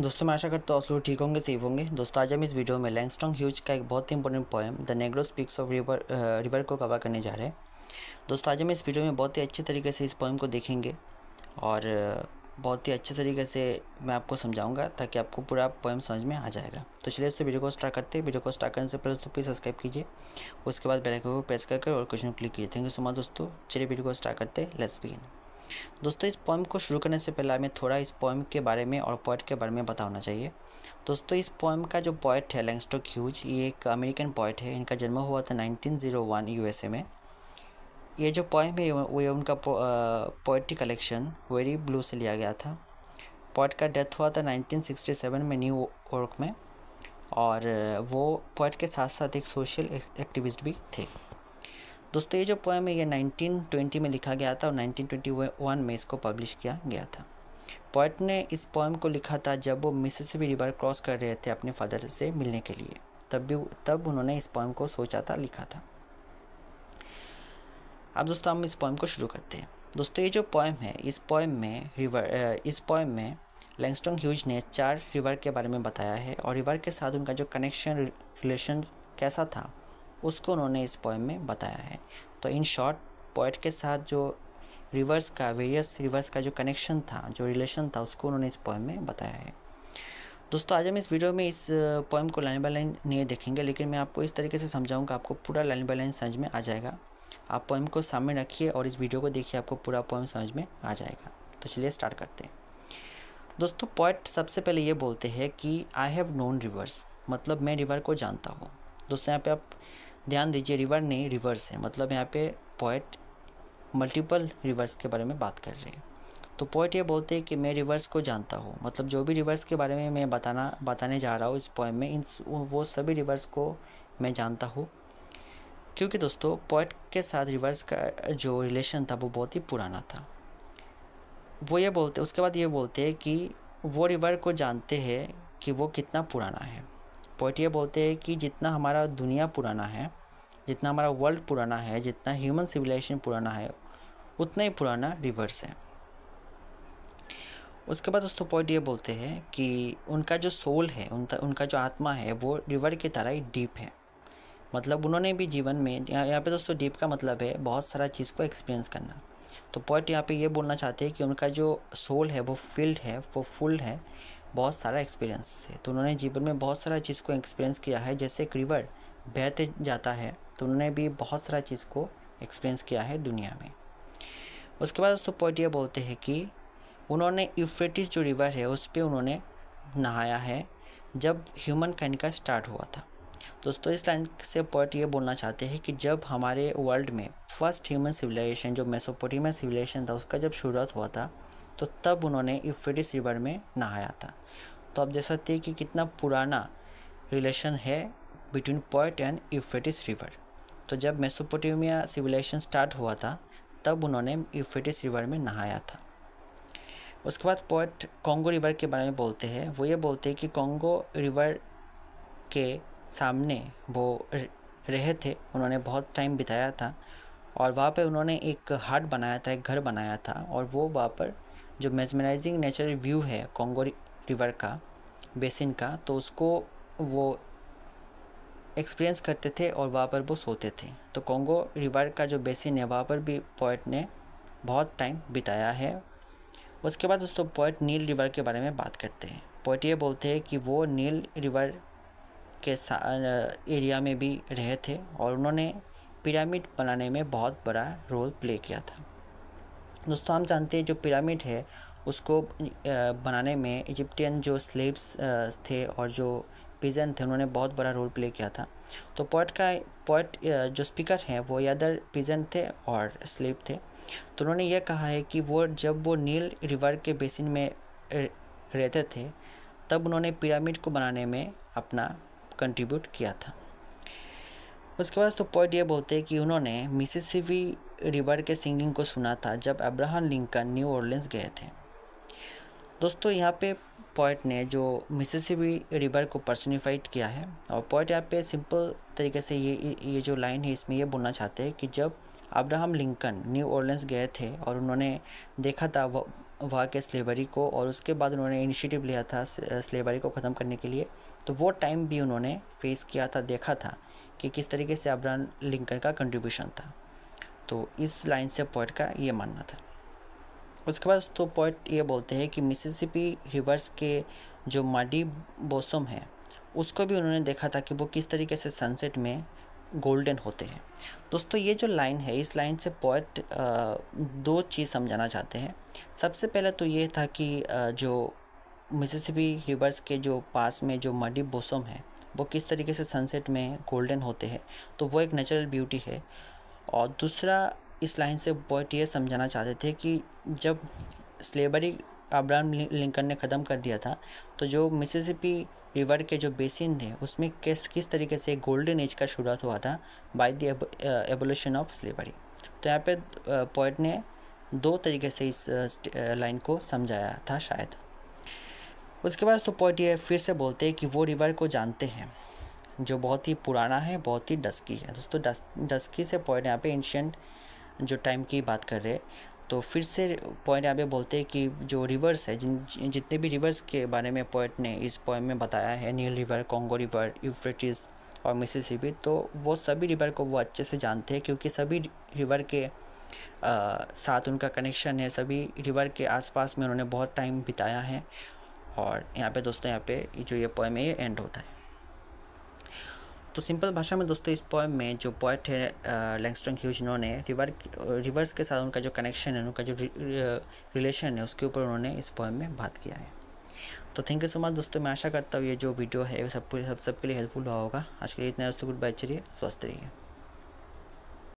दोस्तों मैं आशा करता हूँ आप ठीक होंगे सेफ होंगे दोस्तों आज हम इस वीडियो में लैंगस्टॉन्ग ह्यूज का एक बहुत ही important poem the negro speaks of river river को कवर करने जा रहे हैं दोस्तों आज हम इस वीडियो में बहुत ही अच्छे तरीके से इस पोएम को देखेंगे और बहुत ही अच्छे तरीके से मैं आपको समझाऊंगा ताकि आपको पूरा पोएम समझ में आ जाएगा तो चलिए दोस्तों वीडियो को स्टार्ट करते हैं वीडियो को स्टार्ट करने से पहले दोस्तों प्लीज़ सब्सक्राइब कीजिए उसके बाद बेल आइकन को प्रेस करके और क्वेश्चन क्लिक कीजिए थैंक यू सो मच दोस्तों चलिए वीडियो को स्टार्ट करते हैं लेट्स बिगिन दोस्तों इस पोएम को शुरू करने से पहले हमें थोड़ा इस पोएम के बारे में और पोइट के बारे में बताना चाहिए दोस्तों इस पोएम का जो पोइट है लैंगस्टोक ह्यूज ये एक अमेरिकन पोइट है इनका जन्म हुआ था 1901 यूएसए में ये जो पॉइम है वो उनका पोइट्री कलेक्शन वेरी ब्लू से लिया गया था पोइट का डेथ हुआ था सेवन में न्यू यॉर्क में और वो पोइट के साथ साथ एक सोशल एक्टिविस्ट भी थे दोस्तों ये जो पोएम है ये 1920 में लिखा गया था और 1921 में इसको पब्लिश किया गया था पोइट ने इस पोएम को लिखा था जब वो मिसिसिपी रिवर क्रॉस कर रहे थे अपने फादर से मिलने के लिए तब भी तब उन्होंने इस पोएम को सोचा था लिखा था अब दोस्तों हम इस पोएम को शुरू करते हैं दोस्तों ये जो पोएम है इस पोएम में रिवर इस पोएम में लैंगस्टोंग ह्यूज ने चार रिवर के बारे में बताया है और रिवर के साथ उनका जो कनेक्शन रिलेशन कैसा था उसको उन्होंने इस पोएम में बताया है तो इन शॉर्ट पोइट के साथ जो रिवर्स का वेरियस रिवर्स का जो कनेक्शन था जो रिलेशन था उसको उन्होंने इस पोएम में बताया है दोस्तों आज हम इस वीडियो में इस पोएम को लाइन बाय लाइन नहीं देखेंगे लेकिन मैं आपको इस तरीके से समझाऊंगा आपको पूरा लाइन बाय लाइन समझ में आ जाएगा आप पोएम को सामने रखिए और इस वीडियो को देखिए आपको पूरा पोएम समझ में आ जाएगा तो चलिए स्टार्ट करते हैं दोस्तों पॉइंट सबसे पहले ये बोलते हैं कि आई हैव नोन रिवर्स मतलब मैं रिवर को जानता हूँ दोस्तों यहाँ पे आप ध्यान दीजिए रिवर नहीं रिवर्स है मतलब यहाँ पे पोइट मल्टीपल रिवर्स के बारे में बात कर रहे हैं तो पोइट ये बोलते हैं कि मैं रिवर्स को जानता हूँ मतलब जो भी रिवर्स के बारे में मैं बताना बताने जा रहा हूँ इस पोएम में इन वो सभी रिवर्स को मैं जानता हूँ क्योंकि दोस्तों पोइट के साथ रिवर्स का जो रिलेशन था वो बहुत ही पुराना था वो ये बोलते उसके बाद ये बोलते हैं कि वो रिवर को जानते हैं कि वो कितना पुराना है पोइटिया बोलते हैं कि जितना हमारा दुनिया पुराना है जितना हमारा वर्ल्ड पुराना है जितना ह्यूमन सिविलाइजेशन पुराना है उतना ही पुराना रिवर्स है उसके बाद दोस्तों पॉइंट ये बोलते हैं कि उनका जो सोल है उनका उनका जो आत्मा है वो रिवर की तरह ही डीप है मतलब उन्होंने भी जीवन में यहाँ पे दोस्तों डीप का मतलब है बहुत सारा चीज़ को एक्सपीरियंस करना तो पॉइंट यहाँ पे ये बोलना चाहते हैं कि उनका जो सोल है वो फिल्ड है वो फुल है बहुत सारा एक्सपीरियंस थे तो उन्होंने जीवन में बहुत सारा चीज़ को एक्सपीरियंस किया है जैसे एक रिवर बहते जाता है तो उन्होंने भी बहुत सारा चीज़ को एक्सपीरियंस किया है दुनिया में उसके बाद दोस्तों पॉइंट ये बोलते हैं कि उन्होंने यूफ्रेटिस जो रिवर है उस पर उन्होंने नहाया है जब ह्यूमन काइंड का स्टार्ट हुआ था दोस्तों इस लाइन से पॉइंट ये बोलना चाहते हैं कि जब हमारे वर्ल्ड में फर्स्ट ह्यूमन सिविलाइजेशन जो मेसोपोटामिया सिविलाइजेशन था उसका जब शुरुआत हुआ था तो तब उन्होंने इफ्रेटिस रिवर में नहाया था तो आप देख सकते हैं कि कितना पुराना रिलेशन है between poet and Euphrates river तो जब मेसोपोटेमिया सिविलाइजेशन स्टार्ट हुआ था तब उन्होंने इफ्रेटिस रिवर में नहाया था उसके बाद पोइट कॉन्गो रिवर के बारे में बोलते हैं वो ये बोलते हैं कि कॉन्गो रिवर के सामने वो रहे थे उन्होंने बहुत टाइम बिताया था और वहाँ पे उन्होंने एक हाट बनाया था एक घर बनाया था और वो वहाँ पर जो मेजमराइजिंग नेचुरल व्यू है कॉन्गो रिवर का बेसिन का तो उसको वो एक्सपीरियंस करते थे और वहाँ पर वो सोते थे तो कॉन्गो रिवर का जो बेसिन है वहाँ पर भी पोइट ने बहुत टाइम बिताया है उसके बाद दोस्तों पोइट नील रिवर के बारे में बात करते हैं पोइट ये बोलते हैं कि वो नील रिवर के एरिया में भी रहे थे और उन्होंने पिरामिड बनाने में बहुत बड़ा रोल प्ले किया था दोस्तों हम जानते हैं जो पिरामिड है उसको बनाने में इजिप्टियन जो स्लेब्स थे और जो पिजन थे उन्होंने बहुत बड़ा रोल प्ले किया था तो पोइट का पोइट जो स्पीकर हैं वो यादर पिजन थे और स्लेब थे तो उन्होंने यह कहा है कि वो जब वो नील रिवर के बेसिन में रहते थे तब उन्होंने पिरामिड को बनाने में अपना कंट्रीब्यूट किया था उसके बाद तो पॉइंट ये बोलते हैं कि उन्होंने मिसिसिपी रिवर के सिंगिंग को सुना था जब अब्राहम लिंकन न्यू ऑर्लिन्स गए थे दोस्तों यहाँ पे पॉइंट ने जो मिसिसिपी रिवर को पर्सनिफाइड किया है और पॉइंट यहाँ पे सिंपल तरीके से ये ये जो लाइन है इसमें ये बोलना चाहते हैं कि जब अब्राहम लिंकन न्यू ऑर्लियंस गए थे और उन्होंने देखा था वह के स्लेवरी को और उसके बाद उन्होंने इनिशिएटिव लिया था स्लेवरी को ख़त्म करने के लिए तो वो टाइम भी उन्होंने फेस किया था देखा था कि किस तरीके से अब्राहम लिंकन का कंट्रीब्यूशन था तो इस लाइन से पॉइंट का ये मानना था उसके बाद तो पॉइंट ये बोलते हैं कि मिसिसिपी रिवर्स के जो माडी बोसम है उसको भी उन्होंने देखा था कि वो किस तरीके से सनसेट में गोल्डन होते हैं दोस्तों ये जो लाइन है इस लाइन से पोइट दो चीज़ समझाना चाहते हैं सबसे पहले तो ये था कि जो मिसिसिपी रिवर्स के जो पास में जो मडी बोसम है वो किस तरीके से सनसेट में गोल्डन होते हैं तो वो एक नेचुरल ब्यूटी है और दूसरा इस लाइन से बॉयट ये समझाना चाहते थे कि जब स्लेबरी अब्राहम लिंकन ने ख़त्म कर दिया था तो जो मिसिसिपी रिवर के जो बेसिन थे उसमें किस किस तरीके से गोल्डन एज का शुरुआत हुआ था by the evolution of slavery तो यहाँ पे पोइट ने दो तरीके से इस लाइन को समझाया था शायद उसके बाद तो ये फिर से बोलते हैं कि वो रिवर को जानते हैं जो बहुत ही पुराना है बहुत ही डस्की है दोस्तों डस डस्की से पॉइंट यहाँ पे एंशियंट जो टाइम की बात कर रहे हैं तो फिर से पॉइंट यहाँ पे बोलते हैं कि जो रिवर्स है जिन जितने भी रिवर्स के बारे में पोइट ने इस पॉइंट में बताया है Nile river Congo river Euphrates और मिसिसिपी तो वो सभी रिवर को वो अच्छे से जानते हैं क्योंकि सभी रिवर के आ, साथ उनका कनेक्शन है सभी रिवर के आसपास में उन्होंने बहुत टाइम बिताया है और यहाँ पे दोस्तों यहाँ पे जो ये पोएम है ये एंड होता है तो सिंपल भाषा में दोस्तों इस पोएम में जो पोएट है लैंगस्टन ह्यूज इन्होंने रिवर रिवर्स के साथ उनका जो कनेक्शन है उनका जो रिलेशन है उसके ऊपर उन्होंने इस पोएम में बात किया है तो थैंक यू सो मच दोस्तों मैं आशा करता हूँ ये जो वीडियो है सब सब सबके लिए हेल्पफुल हुआ होगा आज के लिए इतना दोस्तों गुड बाय चलिए स्वस्थ रहिए